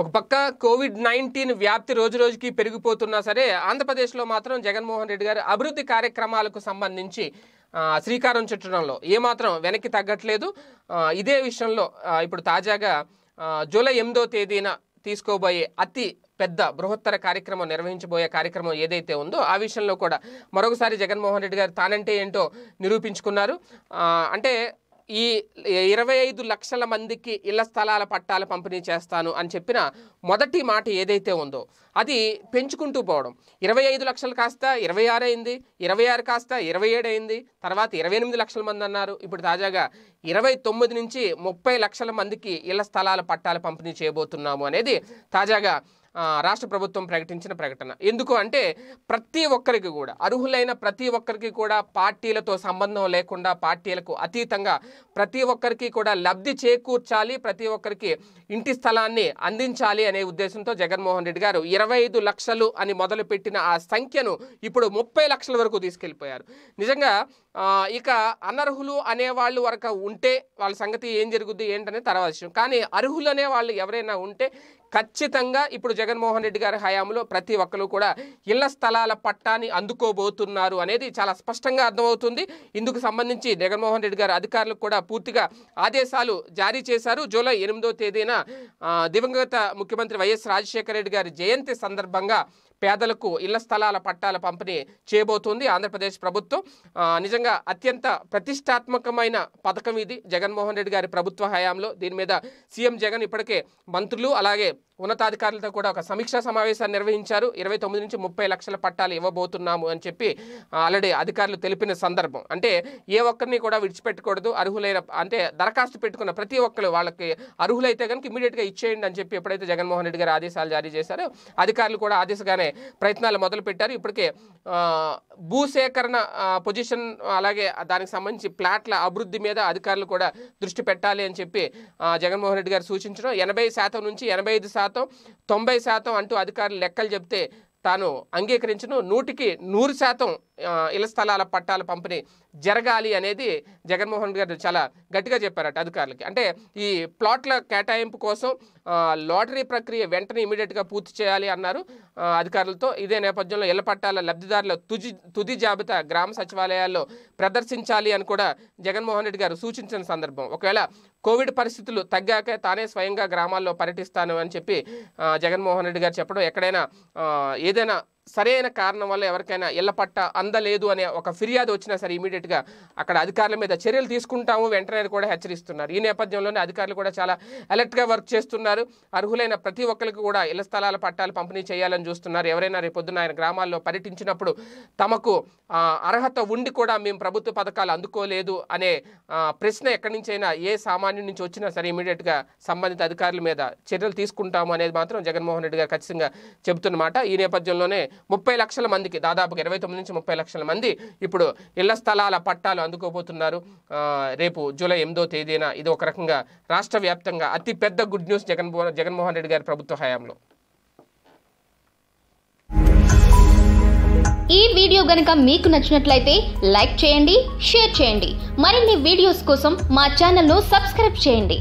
ఒక పక్క Covid nineteen వ్యాప్తి రోజు రోజుకి పెరిగిపోతున్నా సరే ఆంధ్రప్రదేశ్లో మాత్రం జగన్మోహన్ రెడ్డి గారు అభివృద్ధి కార్యక్రమాలకు సంబంధించి శ్రీకారం చుట్టడంలో ఏమాత్రం వెనక్కి తగ్గట్లేదు ఇదే విషయంలో ఇప్పుడు తాజాగా జూలై ఎనిమిదో తేదీన తీసుకోబోయే అతి పెద్ద బృహత్తర కార్యక్రమం నిర్వహించబోయే కార్యక్రమం ఏదైతే ఉందో ఆ విషయంలో కూడా మరొకసారి జగన్మోహన్ రెడ్డి గారు తానంటే ఏంటో నిరూపించుకున్నారు అంటే ఈ ఇరవై ఐదు లక్షల మందికి ఇళ్ల స్థలాల పట్టాలు పంపిణీ చేస్తాను అని చెప్పిన మొదటి మాట ఏదైతే ఉందో అది పెంచుకుంటూ పోవడం ఇరవై ఐదు లక్షలు కాస్త ఇరవై ఆరు అయింది ఇరవై ఆరు కాస్త ఇరవై ఏడు అయింది తర్వాత ఇరవై ఎనిమిది లక్షల మంది అన్నారు ఇప్పుడు తాజాగా ఇరవై తొమ్మిది నుంచి ముప్పై లక్షల మందికి ఇళ్ల స్థలాల పట్టాలు పంపిణీ చేయబోతున్నాము అనేది తాజాగా రాష్ట్ర ప్రభుత్వం ప్రకటించిన ప్రకటన ఎందుకు అంటే ప్రతి ఒక్కరికి కూడా అర్హులైన ప్రతి ఒక్కరికి కూడా పార్టీలతో సంబంధం లేకుండా పార్టీలకు అతీతంగా ప్రతి ఒక్కరికి కూడా లబ్ధి చేకూర్చాలి ప్రతి ఒక్కరికి ఇంటి స్థలాన్ని అందించాలి అనే ఉద్దేశంతో జగన్మోహన్ రెడ్డి గారు ఇరవై లక్షలు అని మొదలుపెట్టిన ఆ సంఖ్యను ఇప్పుడు ముప్పై లక్షల వరకు తీసుకెళ్ళిపోయారు నిజంగా ఇక అనర్హులు అనేవాళ్ళు వరకు ఉంటే వాళ్ళ సంగతి ఏం జరుగుద్ది ఏంటనే తర్వాత విషయం కానీ అర్హులు అనే వాళ్ళు ఎవరైనా ఉంటే ఖచ్చితంగా ఇప్పుడు జగన్మోహన్ రెడ్డి గారి హయాంలో ప్రతి ఒక్కరు కూడా ఇళ్ల స్థలాల పట్టాన్ని అందుకోబోతున్నారు అనేది చాలా స్పష్టంగా అర్థమవుతుంది ఇందుకు సంబంధించి జగన్మోహన్ రెడ్డి గారు అధికారులకు కూడా పూర్తిగా ఆదేశాలు జారీ చేశారు జూలై ఎనిమిదో తేదీన దివంగత ముఖ్యమంత్రి వైఎస్ రాజశేఖర రెడ్డి గారి జయంతి సందర్భంగా పేదలకు ఇళ్ల స్థలాల పట్టాల పంపిణీ చేయబోతోంది ఆంధ్రప్రదేశ్ ప్రభుత్వం నిజంగా అత్యంత ప్రతిష్టాత్మకమైన పథకం ఇది జగన్మోహన్ రెడ్డి గారి ప్రభుత్వ హయాంలో దీని మీద సీఎం జగన్ ఇప్పటికే మంత్రులు అలాగే ఉన్నతాధికారులతో కూడా ఒక సమీక్షా సమావేశాన్ని నిర్వహించారు ఇరవై తొమ్మిది నుంచి ముప్పై లక్షల పట్టాలు ఇవ్వబోతున్నాము అని చెప్పి ఆల్రెడీ అధికారులు తెలిపిన సందర్భం అంటే ఏ ఒక్కరిని కూడా విడిచిపెట్టకూడదు అర్హులైన అంటే దరఖాస్తు పెట్టుకున్న ప్రతి ఒక్కరు వాళ్ళకి అర్హులైతే కనుక ఇమీడియట్గా ఇచ్చేయండి అని చెప్పి ఎప్పుడైతే జగన్మోహన్ రెడ్డి గారు ఆదేశాలు జారీ చేశారో అధికారులు కూడా ఆదేశగానే అనే ప్రయత్నాలు మొదలుపెట్టారు ఇప్పటికే భూసేకరణ పొజిషన్ అలాగే దానికి సంబంధించి ప్లాట్ల అభివృద్ధి మీద అధికారులు కూడా దృష్టి పెట్టాలి అని చెప్పి జగన్మోహన్ రెడ్డి గారు సూచించడం ఎనభై శాతం నుంచి ఎనభై ఐదు శాతం తొంభై శాతం అంటూ అధికారులు లెక్కలు చెప్తే తాను అంగీకరించను నూటికి నూరు శాతం ఇళ్ల స్థలాల పట్టాల పంపిణీ జరగాలి అనేది జగన్మోహన్ గారు చాలా గట్టిగా చెప్పారట అధికారులకి అంటే ఈ ప్లాట్ల కేటాయింపు కోసం లాటరీ ప్రక్రియ వెంటనే ఇమీడియట్గా పూర్తి చేయాలి అన్నారు అధికారులతో ఇదే నేపథ్యంలో ఇళ్ల పట్టాల లబ్ధిదారుల తుది తుది జాబితా గ్రామ సచివాలయాల్లో ప్రదర్శించాలి అని కూడా జగన్మోహన్ రెడ్డి గారు సూచించిన సందర్భం ఒకవేళ కోవిడ్ పరిస్థితులు తగ్గాక తానే స్వయంగా గ్రామాల్లో పర్యటిస్తాను అని చెప్పి జగన్మోహన్ రెడ్డి గారు చెప్పడం ఎక్కడైనా ఏదైనా సరైన కారణం వల్ల ఎవరికైనా ఇళ్ల పట్ట అందలేదు అనే ఒక ఫిర్యాదు వచ్చినా సరే ఇమీడియట్గా అక్కడ అధికారుల మీద చర్యలు తీసుకుంటాము వెంటనే కూడా హెచ్చరిస్తున్నారు ఈ నేపథ్యంలోనే అధికారులు కూడా చాలా అలర్ట్గా వర్క్ చేస్తున్నారు అర్హులైన ప్రతి ఒక్కరికి కూడా ఇళ్ల స్థలాల పట్టాలు పంపిణీ చేయాలని చూస్తున్నారు ఎవరైనా రేపొద్దున ఆయన గ్రామాల్లో పర్యటించినప్పుడు తమకు అర్హత ఉండి కూడా మేము ప్రభుత్వ పథకాలు అందుకోలేదు అనే ప్రశ్న ఎక్కడి నుంచైనా ఏ సామాన్యుడి నుంచి వచ్చినా సరే ఇమీడియట్గా సంబంధిత అధికారుల మీద చర్యలు తీసుకుంటాము అనేది మాత్రం జగన్మోహన్ రెడ్డి గారు ఖచ్చితంగా చెబుతున్నమాట ఈ నేపథ్యంలోనే ముప్పై లక్షల మందికి దాదాపుగా ఇరవై తొమ్మిది నుంచి ముప్పై లక్షల మంది ఇప్పుడు ఇళ్ల స్థలాల పట్టాలు అందుకోబోతున్నారు రేపు జూలై ఎనిమిదో తేదీన ఇది ఒక రకంగా రాష్ట్ర వ్యాప్తంగా అతిపెద్ద గుడ్ న్యూస్ జగన్మోహన్ జగన్మోహన్ రెడ్డి గారి ప్రభుత్వ హయాంలో ఈ వీడియో గనక మీకు నచ్చినట్లయితే లైక్ చేయండి షేర్ చేయండి మరిన్ని వీడియోస్ కోసం మా ను సబ్స్క్రైబ్ చేయండి